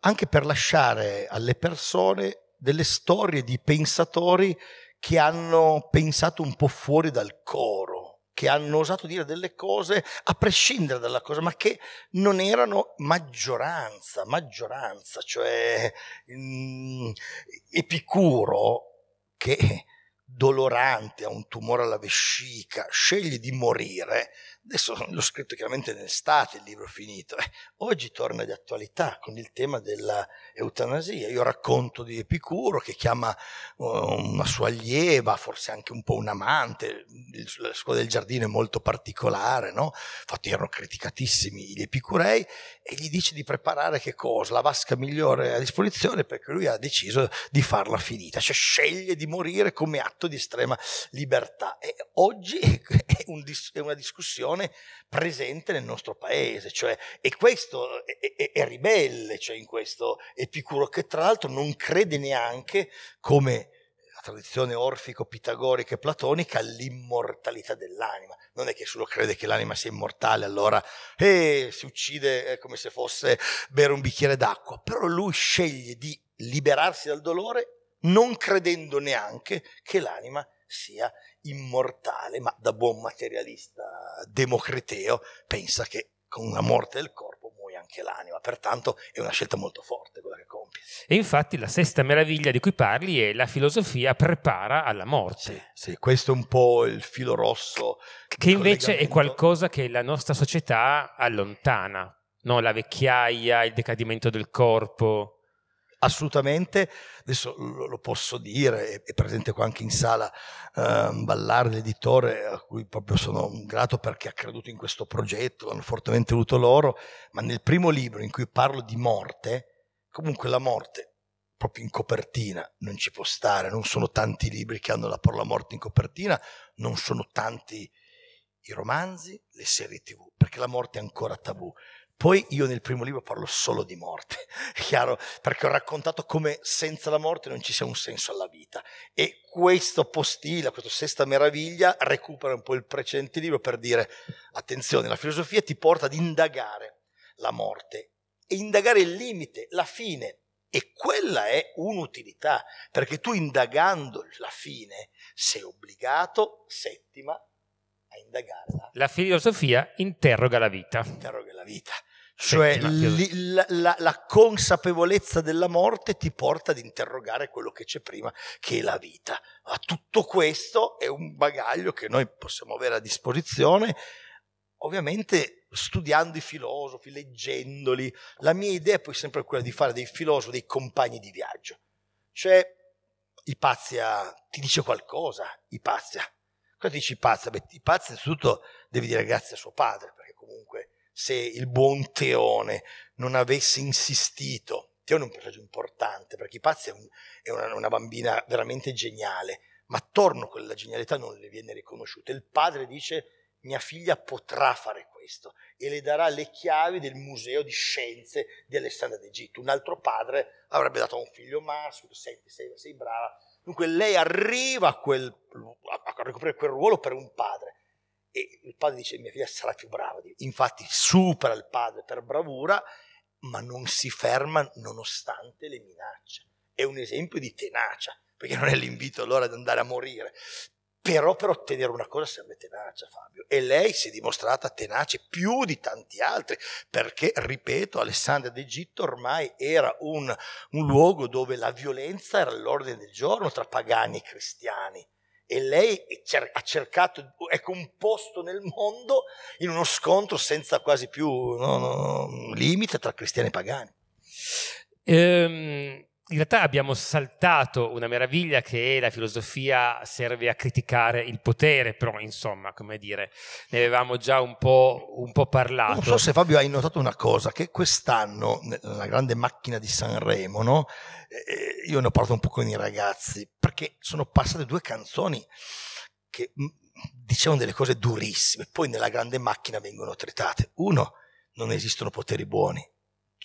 anche per lasciare alle persone delle storie di pensatori che hanno pensato un po' fuori dal coro, che hanno osato dire delle cose a prescindere dalla cosa, ma che non erano maggioranza, maggioranza, cioè mh, mm, Epicuro che dolorante, ha un tumore alla vescica, sceglie di morire, Adesso l'ho scritto chiaramente in estate il libro finito. Eh. Oggi torna di attualità con il tema dell'eutanasia. Io racconto di Epicuro che chiama eh, una sua allieva, forse anche un po' un amante. La scuola del giardino è molto particolare, no? Infatti erano criticatissimi gli epicurei e gli dice di preparare che cosa? La vasca migliore a disposizione perché lui ha deciso di farla finita, cioè sceglie di morire come atto di estrema libertà. E oggi [LAUGHS] è, un dis- è una discussione situazione presente nel nostro paese, cioè, e questo è, è, è ribelle, cioè in questo Epicuro che tra l'altro non crede neanche come la tradizione orfico-pitagorica e platonica all'immortalità dell'anima. Non è che solo crede che l'anima sia immortale, allora eh, si uccide eh, come se fosse bere un bicchiere d'acqua, però lui sceglie di liberarsi dal dolore non credendo neanche che l'anima sia immortale, ma da buon materialista democreteo pensa che con la morte del corpo muoia anche l'anima, pertanto è una scelta molto forte quella che compie. E infatti la sesta meraviglia di cui parli è la filosofia prepara alla morte. Sì, sì questo è un po' il filo rosso. Che invece è qualcosa che la nostra società allontana, no? la vecchiaia, il decadimento del corpo assolutamente, adesso lo, posso dire, è presente qua anche in sala eh, Ballardi, l'editore, a cui proprio sono grato perché ha creduto in questo progetto, hanno fortemente voluto loro, ma nel primo libro in cui parlo di morte, comunque la morte proprio in copertina non ci può stare, non sono tanti i libri che hanno la parola morte in copertina, non sono tanti i romanzi, le serie tv, perché la morte è ancora tabù. Poi io nel primo libro parlo solo di morte, [LAUGHS] è chiaro, perché ho raccontato come senza la morte non ci sia un senso alla vita. E questo postila, questa sesta meraviglia, recupera un po' il precedente libro per dire, attenzione, la filosofia ti porta ad indagare la morte e indagare il limite, la fine. E quella è un'utilità, perché tu indagando la fine sei obbligato, settima, a indagarla. La filosofia interroga la vita. Interroga la vita. Cioè li, la, la, la, consapevolezza della morte ti porta ad interrogare quello che c'è prima, che è la vita. Ma tutto questo è un bagaglio che noi possiamo avere a disposizione, ovviamente studiando i filosofi, leggendoli. La mia idea è poi sempre quella di fare dei filosofi dei compagni di viaggio. Cioè, Ipazia ti dice qualcosa, Ipazia, Cosa dici pazza? Beh, di pazza innanzitutto devi dire grazie a suo padre, perché comunque se il buon Teone non avesse insistito, Teone è un personaggio importante, perché Pazza è, un, è una, una, bambina veramente geniale, ma attorno a quella genialità non le viene riconosciuta. Il padre dice mia figlia potrà fare questo e le darà le chiavi del museo di scienze di Alessandria d'Egitto. Un altro padre avrebbe dato a un figlio Mars, senti, sei, sei brava, Dunque lei arriva a, quel, a ricoprire quel ruolo per un padre. E il padre dice, mia figlia sarà più brava. Infatti supera il padre per bravura, ma non si ferma nonostante le minacce. È un esempio di tenacia, perché non è l'invito allora ad andare a morire, però per ottenere una cosa serve tenacia, Fabio. E lei si è dimostrata tenace più di tanti altri, perché, ripeto, Alessandria d'Egitto ormai era un, un luogo dove la violenza era all'ordine del giorno tra pagani e cristiani. E lei cer- ha cercato, è composto nel mondo in uno scontro senza quasi più no, no, limite tra cristiani e pagani. Ehm, in realtà abbiamo saltato una meraviglia che la filosofia serve a criticare il potere, però insomma, come dire, ne avevamo già un po', un po parlato. Non oh, so se Fabio hai notato una cosa, che quest'anno, nella grande macchina di Sanremo, no? Eh, eh, io ne ho parlato un po' con i ragazzi, perché sono passate due canzoni che mm, dicevano delle cose durissime, poi nella grande macchina vengono tritate. Uno, non esistono poteri buoni,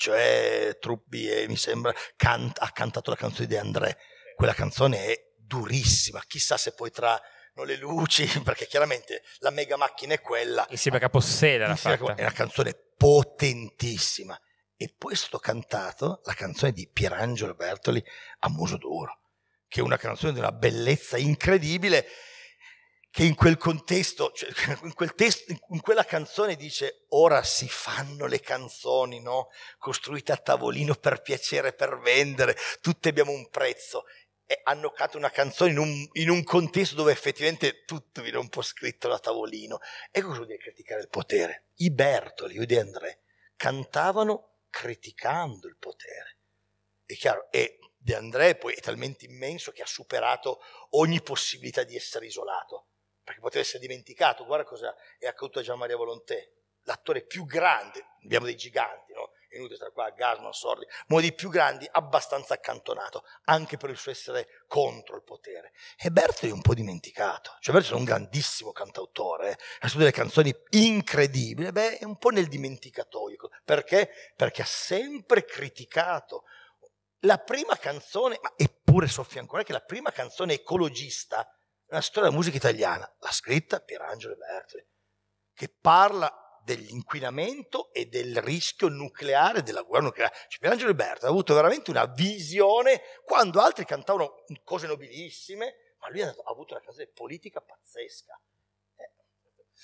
cioè Truppi e mi sembra can- ha cantato la canzone di André. Quella canzone è durissima, chissà se poi tra non le luci, [LAUGHS] perché chiaramente la mega macchina è quella. Insieme a Capossela l'ha fatta. È una canzone potentissima. E poi è stato cantato la canzone di Pierangelo Bertoli a muso d'oro, che è una canzone di una bellezza incredibile che in quel contesto, cioè, [LAUGHS] in, quel testo, in quella canzone dice ora si fanno le canzoni, no? Costruite a tavolino per piacere, per vendere, tutte abbiamo un prezzo. E hanno canto una canzone in un, in un, contesto dove effettivamente tutto viene un po' scritto da tavolino. Ecco cosa vuol dire criticare il potere? I Bertoli, o di André, cantavano criticando il potere. È chiaro, e De André poi è talmente immenso che ha superato ogni possibilità di essere isolato perché poteva essere dimenticato, guarda cosa è accaduto a Gian Maria Volontè, l'attore più grande, abbiamo dei giganti, no? è inutile stare qua a Gasman, Sordi, uno dei più grandi, abbastanza accantonato, anche per il suo essere contro il potere. E Berto è un po' dimenticato, cioè Berto è un grandissimo cantautore, eh? ha scritto delle canzoni incredibili, beh, è un po' nel dimenticatoio, perché? Perché ha sempre criticato la prima canzone, ma eppure soffia ancora che la prima canzone ecologista una storia della musica italiana, l'ha scritta Pierangelo Bertoli, che parla dell'inquinamento e del rischio nucleare della guerra nucleare. Cioè, Pierangelo Bertoli ha avuto veramente una visione, quando altri cantavano cose nobilissime, ma lui ha avuto una canzone politica pazzesca.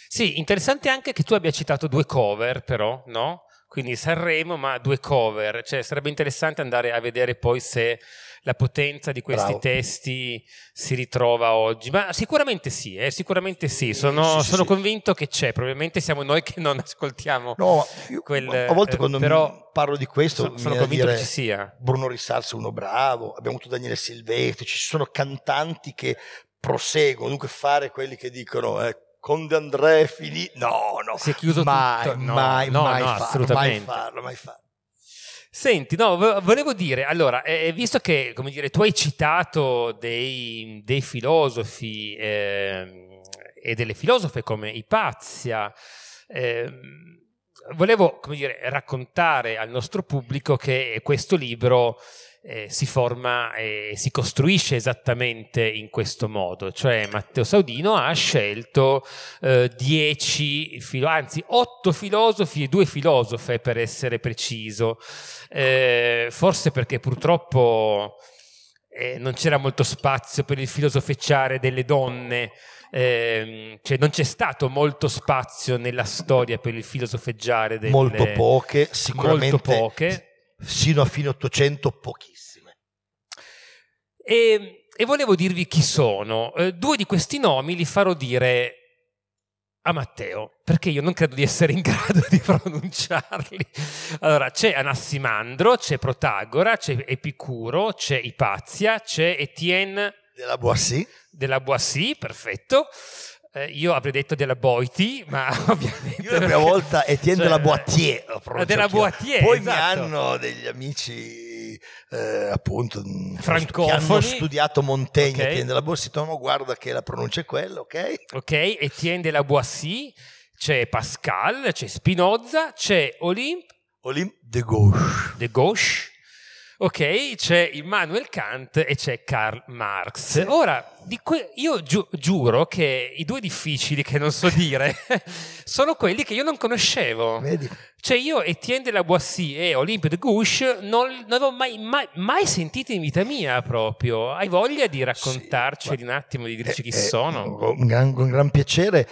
Sì, interessante anche che tu abbia citato due cover, però, no? quindi Sanremo, ma due cover. Cioè, sarebbe interessante andare a vedere poi se la potenza di questi Bravo. testi si ritrova oggi. Ma sicuramente sì, eh, sicuramente sì. Sono, sì, sì, sono sì. convinto che c'è. Probabilmente siamo noi che non ascoltiamo. No, io, quel, a volte eh, quando però, parlo di questo, sono, sono convinto dire, che ci sia. Bruno Rissalza, uno bravo, abbiamo avuto Daniele Silvestri, ci sono cantanti che proseguono, dunque fare quelli che dicono. Eh, con De André finì. No, no. Si è chiuso mai, tutto. No, mai, no, mai, no, farlo, assolutamente. mai farlo, mai farlo. Senti, no, volevo dire, allora, eh, eh, visto che, come dire, tu hai citato dei, dei filosofi eh, e delle filosofe come Ipazia, eh, volevo, come dire, raccontare al nostro pubblico che questo libro eh, si forma e si costruisce esattamente in questo modo, cioè Matteo Saudino ha scelto eh, dieci, filo- anzi otto filosofi e due filosofe per essere preciso, eh, forse perché purtroppo eh, non c'era molto spazio per il filosofeggiare delle donne, eh, cioè non c'è stato molto spazio nella storia per il filosofeggiare delle molto poche sicuramente molto poche sino a fine 800 pochissimo e, e volevo dirvi chi sono. Eh, due di questi nomi li farò dire a Matteo, perché io non credo di essere in grado di [LAUGHS] pronunciarli. Allora, c'è Anassimandro, c'è Protagora, c'è Epicuro, c'è Ipazia, c'è Etienne... Della Boissy. Della Boissy, perfetto. Eh, io avrei detto della Boiti, ma [LAUGHS] ovviamente... Io la prima perché... volta Etienne cioè, della Boitier. Della Boitier, Poi esatto. mi hanno degli amici eh, appunto mm, che hanno studiato Montaigne okay. Etienne la Boissy, ma guarda che la pronuncia è quella, ok? Ok, tiende la Boissy, c'è Pascal, c'è Spinoza, c'è Olympe. Olympe de Gauche. De Gauche Ok, c'è Immanuel Kant e c'è Karl Marx. Ora, que- io giu- giuro che i due difficili che non so dire [LAUGHS] sono quelli che io non conoscevo. Vedi? Cioè io Etienne de la Boissy e Olympe de Gouche non, non avevo mai, mai, mai sentito in vita mia proprio. Hai voglia di raccontarceli sì, un attimo, di dirci eh, chi eh, sono? Con gran, con gran piacere.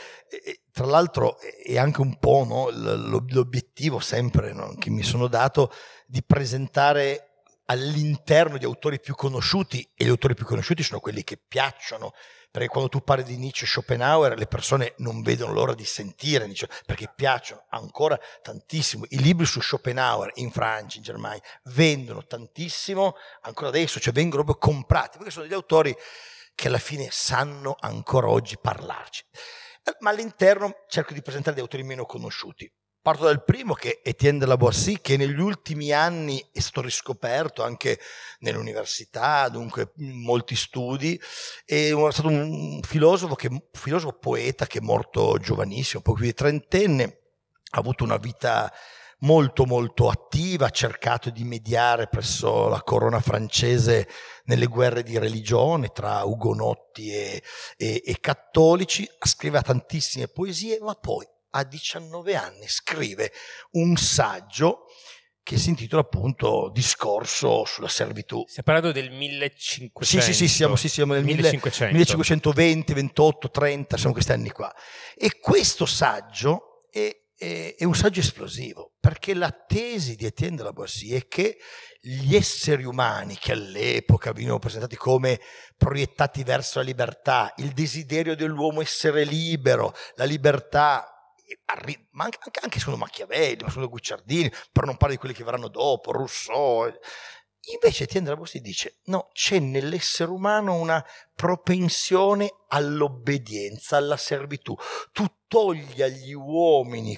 tra l'altro è anche un po' no, l'obiettivo sempre no, che mi sono dato di presentare all'interno di autori più conosciuti e gli autori più conosciuti sono quelli che piacciono, perché quando tu parli di Nietzsche e Schopenhauer le persone non vedono l'ora di sentire Nietzsche, perché piacciono ancora tantissimo. I libri su Schopenhauer in Francia, in Germania, vendono tantissimo ancora adesso, cioè vengono proprio comprati, perché sono degli autori che alla fine sanno ancora oggi parlarci. Ma all'interno cerco di presentare degli autori meno conosciuti. Parto dal primo che è Etienne de la Boissy, che negli ultimi anni è stato riscoperto anche nell'università, dunque in molti studi, è stato un filosofo, che, filosofo poeta che è morto giovanissimo, più di trentenne, ha avuto una vita molto molto attiva, ha cercato di mediare presso la corona francese nelle guerre di religione tra ugonotti e, e, e cattolici, scriveva tantissime poesie, ma poi a 19 anni scrive un saggio che si intitola appunto Discorso sulla servitù. Si è parlato del 1500. Sì, sì, sì, siamo, sì, siamo nel 1500. 1520, 28, 30, siamo questi anni qua. E questo saggio è, è, è un saggio esplosivo, perché la tesi di Etienne de la Boissy è che gli esseri umani che all'epoca venivano presentati come proiettati verso la libertà, il desiderio dell'uomo essere libero, la libertà ma anche, anche solo Machiavelli, ma solo Guicciardini, per non parlare di quelli che verranno dopo, Rousseau. Eh. Invece Tiendra Bossi dice, no, c'è nell'essere umano una propensione all'obbedienza, alla servitù. Tu togli agli uomini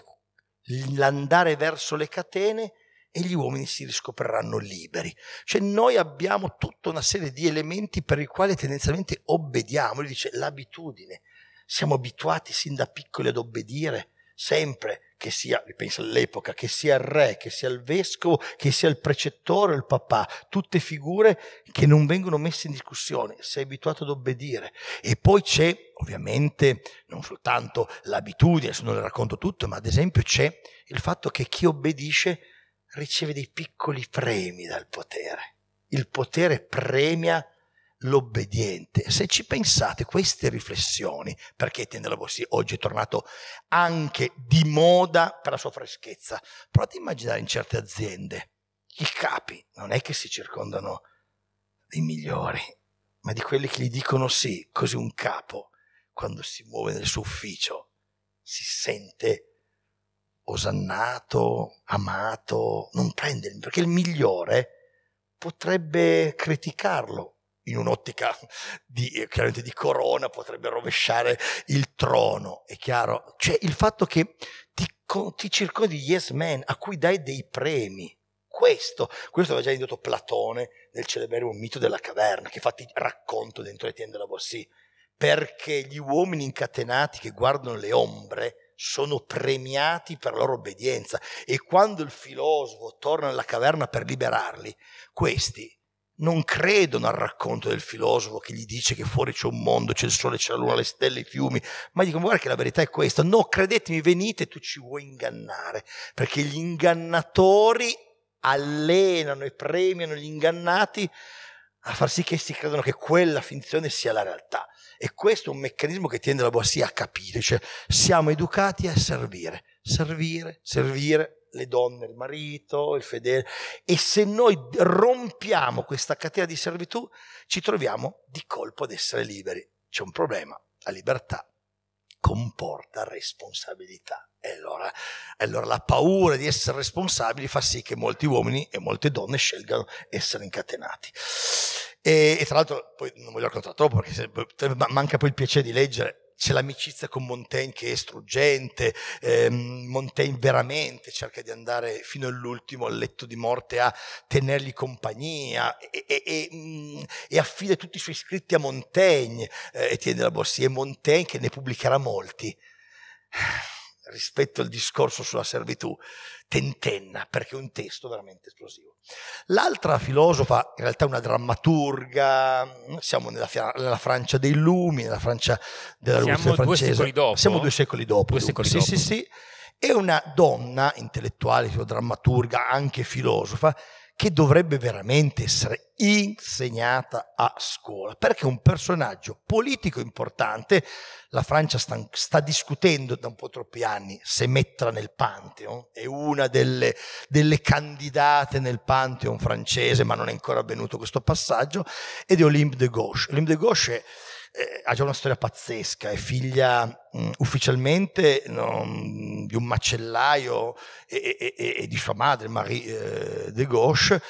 l'andare verso le catene e gli uomini si riscopriranno liberi. Cioè noi abbiamo tutta una serie di elementi per i quali tendenzialmente obbediamo, lui dice l'abitudine, siamo abituati sin da piccoli ad obbedire, sempre che sia, pensa all'epoca, che sia il re, che sia il vescovo, che sia il precettore, il papà, tutte figure che non vengono messe in discussione, sei abituato ad obbedire. E poi c'è, ovviamente, non soltanto l'abitudine, se non le racconto tutto, ma ad esempio c'è il fatto che chi obbedisce riceve dei piccoli premi dal potere. Il potere premia l'obbediente. Se ci pensate queste riflessioni, perché Tende Bossi oggi è tornato anche di moda per la sua freschezza, provate a immaginare in certe aziende, i capi non è che si circondano dei migliori, ma di quelli che gli dicono sì, così un capo, quando si muove nel suo ufficio, si sente osannato, amato, non prende, perché il migliore potrebbe criticarlo, in un'ottica di, eh, chiaramente di corona, potrebbe rovesciare il trono, è chiaro? Cioè il fatto che ti, ti circodi di yes men a cui dai dei premi, questo, questo aveva già indotto Platone nel celeberrimo mito della caverna, che infatti racconto dentro le tiende della Borsì, perché gli uomini incatenati che guardano le ombre sono premiati per la loro obbedienza e quando il filosofo torna nella caverna per liberarli, questi non credono al racconto del filosofo che gli dice che fuori c'è un mondo, c'è il sole, c'è la luna, le stelle, i fiumi, ma dicono guarda che la verità è questa, no credetemi, venite, tu ci vuoi ingannare, perché gli ingannatori allenano e premiano gli ingannati a far sì che essi credano che quella finzione sia la realtà. E questo è un meccanismo che tende la Boassia a capire, cioè siamo educati a servire, servire, servire, le donne, il marito, il fedele. E se noi rompiamo questa catena di servitù, ci troviamo di colpo ad essere liberi. C'è un problema, la libertà comporta responsabilità. E allora, allora la paura di essere responsabili fa sì che molti uomini e molte donne scelgano essere incatenati. E, e tra l'altro, poi non voglio raccontare troppo perché manca poi il piacere di leggere c'è l'amicizia con Montaigne che è struggente, eh, Montaigne veramente cerca di andare fino all'ultimo al letto di morte a tenergli compagnia e, e, e, mm, e affida tutti i suoi scritti a Montaigne, eh, Etienne della Borsia, e Montaigne che ne pubblicherà molti [SIGHS] rispetto al discorso sulla servitù, tentenna perché è un testo veramente esplosivo. L'altra filosofa, in realtà una drammaturga, siamo nella, nella Francia dei Lumi, nella Francia della siamo Rivoluzione francese. Siamo due secoli dopo. Siamo due secoli dopo. Due secoli sì, dopo. sì, sì. È una donna intellettuale, drammaturga, anche filosofa, che dovrebbe veramente essere insegnata a scuola, perché un personaggio politico importante, la Francia sta, sta discutendo da un po' troppi anni se metterla nel Pantheon, è una delle, delle candidate nel Pantheon francese, ma non è ancora avvenuto questo passaggio, ed è Olympe de Gauche. Olympe de Gauche è, è, ha già una storia pazzesca, è figlia Mm, ufficialmente no, di un macellaio e, e, e, di sua madre, Marie eh, de Gauche,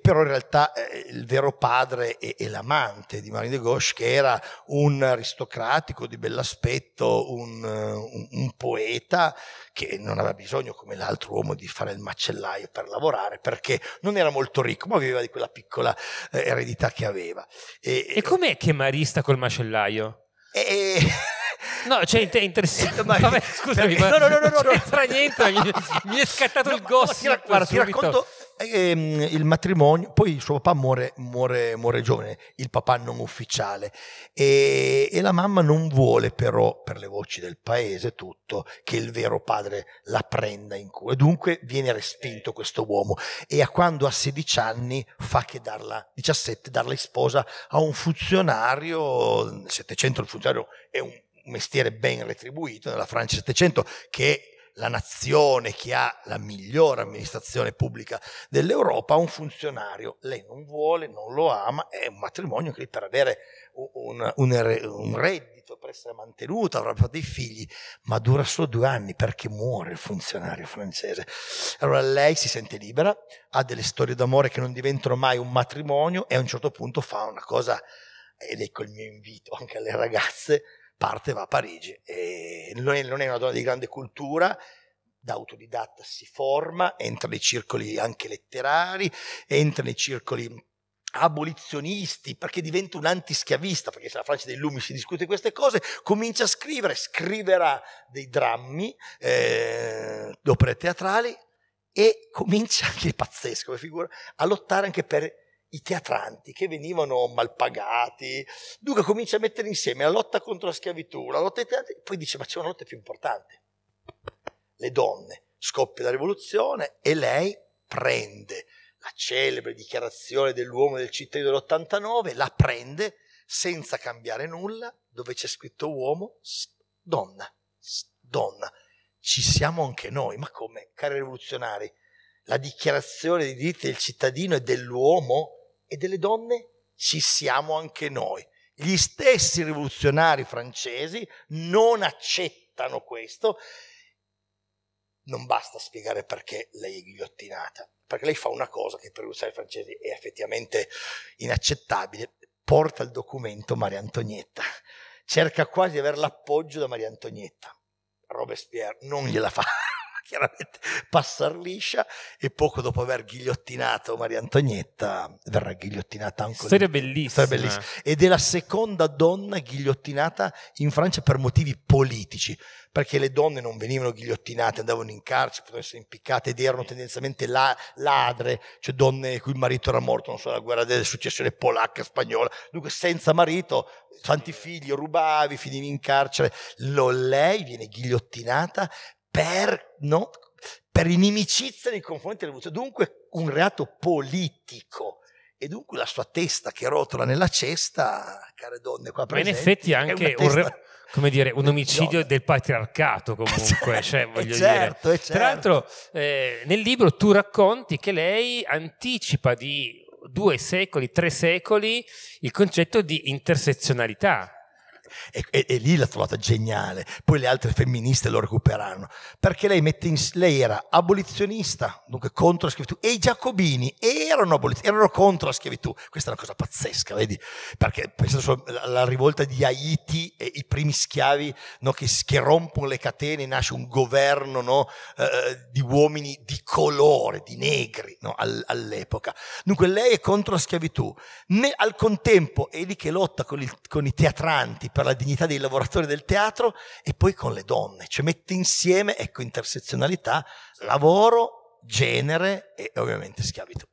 però in realtà eh, il vero padre e l'amante di Marie de Gauche, che era un aristocratico di bell'aspetto, un, eh, un, un poeta che non aveva bisogno, come l'altro uomo, di fare il macellaio per lavorare, perché non era molto ricco, ma viveva di quella piccola eh, eredità che aveva. E, e com'è che Marie sta col macellaio? E... [LAUGHS] No, cioè, è interessante. [LAUGHS] Ma, Vabbè, [LAUGHS] scusami, no, no, no, no, non c'entra niente, mi, mi è scattato no, il gossip. ti, guarda, ti racconto ehm, il matrimonio, poi suo papà muore, muore, muore giovane, il papà non ufficiale, e, e, la mamma non vuole però, per le voci del paese tutto, che il vero padre la prenda in cura. Dunque viene respinto questo uomo e a quando ha 16 anni fa che darla, 17, darla in sposa a un funzionario, 700 il funzionario è un un mestiere ben retribuito nella Francia 700 che è la nazione che ha la migliore amministrazione pubblica dell'Europa, ha un funzionario, lei non vuole, non lo ama, è un matrimonio che per avere un, un, un reddito, per essere mantenuto, avrà dei figli, ma dura solo due anni perché muore il funzionario francese. Allora lei si sente libera, ha delle storie d'amore che non diventano mai un matrimonio e a un certo punto fa una cosa, ed ecco il mio invito anche alle ragazze, parte va a Parigi. E non è, non è una donna di grande cultura, da autodidatta si forma, entra nei circoli anche letterari, entra nei circoli abolizionisti, perché diventa un antischiavista, perché se la Francia dei Lumi si discute queste cose, comincia a scrivere, scriverà dei drammi, eh, opere teatrali e comincia anche [LAUGHS] pazzesco, come figura, a lottare anche per i teatranti che venivano mal pagati. Luca comincia a mettere insieme la lotta contro la schiavitù, la lotta ai teatri, poi dice ma c'è una lotta più importante. Le donne. Scoppia la rivoluzione e lei prende la celebre dichiarazione dell'uomo del cittadino dell'89, la prende senza cambiare nulla, dove c'è scritto uomo, donna, donna. Ci siamo anche noi, ma come, cari rivoluzionari? La dichiarazione dei diritti del cittadino e dell'uomo e delle donne ci siamo anche noi. Gli stessi rivoluzionari francesi non accettano questo. Non basta spiegare perché lei è ghigliottinata, perché lei fa una cosa che per i rivoluzionari francesi è effettivamente inaccettabile, porta il documento Maria Antonietta, cerca quasi di avere l'appoggio da Maria Antonietta. Robespierre non gliela fa chiaramente [LAUGHS] passar liscia e poco dopo aver ghigliottinato Maria Antonietta verrà ghigliottinata anche storia bellissima. storia bellissima ed è la seconda donna ghigliottinata in Francia per motivi politici perché le donne non venivano ghigliottinate andavano in carcere potevano essere impiccate ed erano tendenzialmente la, ladre cioè donne cui il marito era morto non so la guerra delle successioni polacca spagnola dunque senza marito tanti figli rubavi finivi in carcere Lo, lei viene ghigliottinata per, no, per inimicizia nei confronti della rivoluzione, dunque un reato politico. E dunque la sua testa che rotola nella cesta, care donne qua presenti, in effetti anche un, re, come dire, un omicidio del patriarcato [LAUGHS] eh, comunque, certo, cioè, eh, voglio certo, dire. Eh, certo. Tra l'altro eh, nel libro tu racconti che lei anticipa di due secoli, tre secoli il concetto di intersezionalità. E, e, e lì l'ha trovata geniale. Poi le altre femministe lo recuperarono. Perché lei, in, lei era abolizionista, dunque contro la schiavitù, e i giacobini erano, erano contro la schiavitù. Questa è una cosa pazzesca, vedi? Perché pensate alla rivolta di Haiti e i primi schiavi no, che, che, rompono le catene, nasce un governo no, eh, eh di uomini di colore, di negri no, all'epoca. Dunque lei è contro la schiavitù. Ne, al contempo è lì che lotta con, il, con i teatranti per per la dignità dei lavoratori del teatro e poi con le donne, cioè mette insieme, ecco, intersezionalità, lavoro, genere e ovviamente schiavitù.